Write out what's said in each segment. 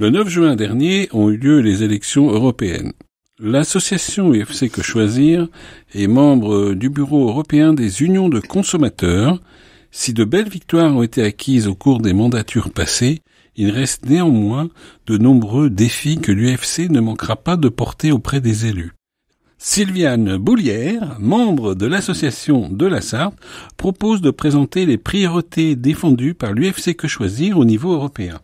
Le 9 juin dernier ont eu lieu les élections européennes. L'association UFC Que Choisir est membre du Bureau européen des unions de consommateurs. Si de belles victoires ont été acquises au cours des mandatures passées, il reste néanmoins de nombreux défis que l'UFC ne manquera pas de porter auprès des élus. Sylviane Boulière, membre de l'association de la Sarthe, propose de présenter les priorités défendues par l'UFC Que Choisir au niveau européen.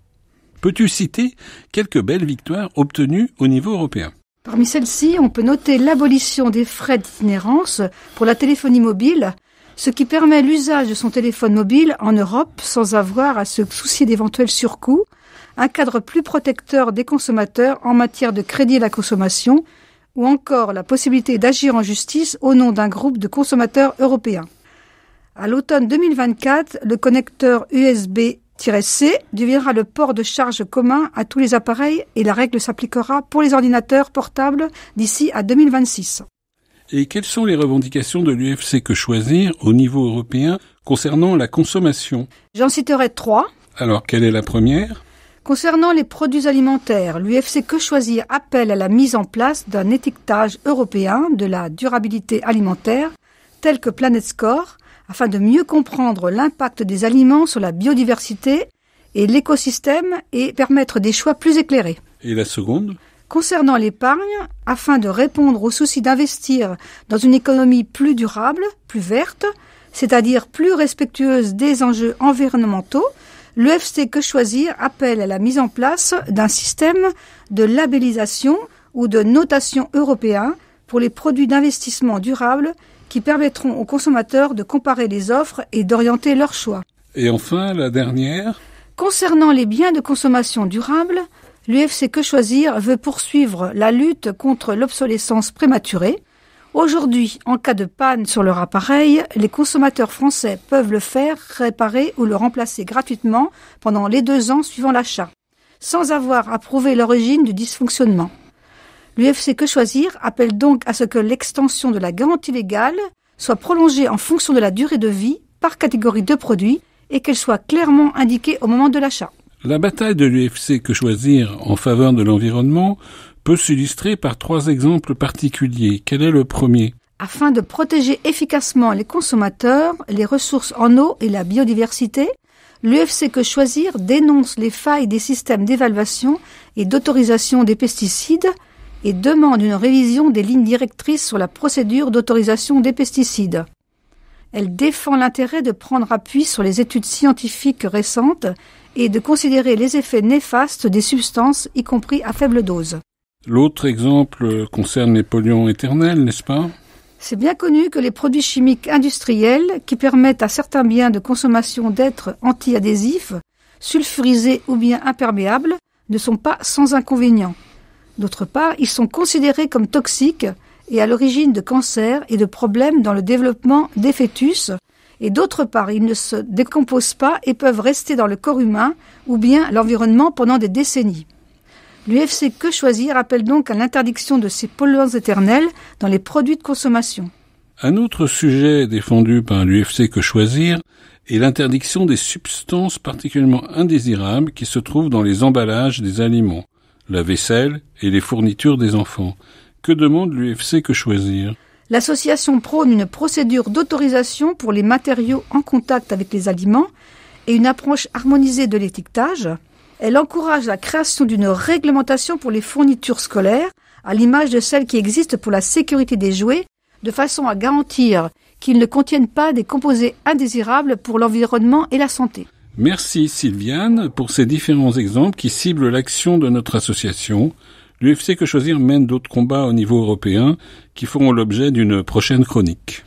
Peux-tu citer quelques belles victoires obtenues au niveau européen Parmi celles-ci, on peut noter l'abolition des frais d'itinérance pour la téléphonie mobile, ce qui permet l'usage de son téléphone mobile en Europe sans avoir à se soucier d'éventuels surcoûts, un cadre plus protecteur des consommateurs en matière de crédit à la consommation, ou encore la possibilité d'agir en justice au nom d'un groupe de consommateurs européens. À l'automne 2024, le connecteur USB C deviendra le port de charge commun à tous les appareils et la règle s'appliquera pour les ordinateurs portables d'ici à 2026. Et quelles sont les revendications de l'UFC que choisir au niveau européen concernant la consommation J'en citerai trois. Alors, quelle est la première Concernant les produits alimentaires, l'UFC Que Choisir appelle à la mise en place d'un étiquetage européen de la durabilité alimentaire tel que Planet Score, afin de mieux comprendre l'impact des aliments sur la biodiversité et l'écosystème et permettre des choix plus éclairés. Et la seconde Concernant l'épargne, afin de répondre au souci d'investir dans une économie plus durable, plus verte, c'est-à-dire plus respectueuse des enjeux environnementaux, l'EFC Que Choisir appelle à la mise en place d'un système de labellisation ou de notation européen pour les produits d'investissement durable qui permettront aux consommateurs de comparer les offres et d'orienter leur choix. Et enfin, la dernière Concernant les biens de consommation durable, l'UFC Que Choisir veut poursuivre la lutte contre l'obsolescence prématurée. Aujourd'hui, en cas de panne sur leur appareil, les consommateurs français peuvent le faire réparer ou le remplacer gratuitement pendant les deux ans suivant l'achat, sans avoir à prouver l'origine du dysfonctionnement. L'UFC Que Choisir appelle donc à ce que l'extension de la garantie légale soit prolongée en fonction de la durée de vie par catégorie de produits et qu'elle soit clairement indiquée au moment de l'achat. La bataille de l'UFC Que Choisir en faveur de l'environnement peut s'illustrer par trois exemples particuliers. Quel est le premier Afin de protéger efficacement les consommateurs, les ressources en eau et la biodiversité, l'UFC Que Choisir dénonce les failles des systèmes d'évaluation et d'autorisation des pesticides et demande une révision des lignes directrices sur la procédure d'autorisation des pesticides. Elle défend l'intérêt de prendre appui sur les études scientifiques récentes et de considérer les effets néfastes des substances, y compris à faible dose. L'autre exemple concerne les polluants éternels, n'est-ce pas C'est bien connu que les produits chimiques industriels, qui permettent à certains biens de consommation d'être antiadhésifs, sulfurisés ou bien imperméables, ne sont pas sans inconvénients. D'autre part, ils sont considérés comme toxiques et à l'origine de cancers et de problèmes dans le développement des fœtus, et d'autre part, ils ne se décomposent pas et peuvent rester dans le corps humain ou bien l'environnement pendant des décennies. L'UFC Que Choisir appelle donc à l'interdiction de ces polluants éternels dans les produits de consommation. Un autre sujet défendu par l'UFC Que Choisir est l'interdiction des substances particulièrement indésirables qui se trouvent dans les emballages des aliments la vaisselle et les fournitures des enfants. Que demande l'UFC que choisir L'association prône une procédure d'autorisation pour les matériaux en contact avec les aliments et une approche harmonisée de l'étiquetage. Elle encourage la création d'une réglementation pour les fournitures scolaires, à l'image de celle qui existe pour la sécurité des jouets, de façon à garantir qu'ils ne contiennent pas des composés indésirables pour l'environnement et la santé. Merci Sylviane pour ces différents exemples qui ciblent l'action de notre association. L'UFC Que Choisir mène d'autres combats au niveau européen qui feront l'objet d'une prochaine chronique.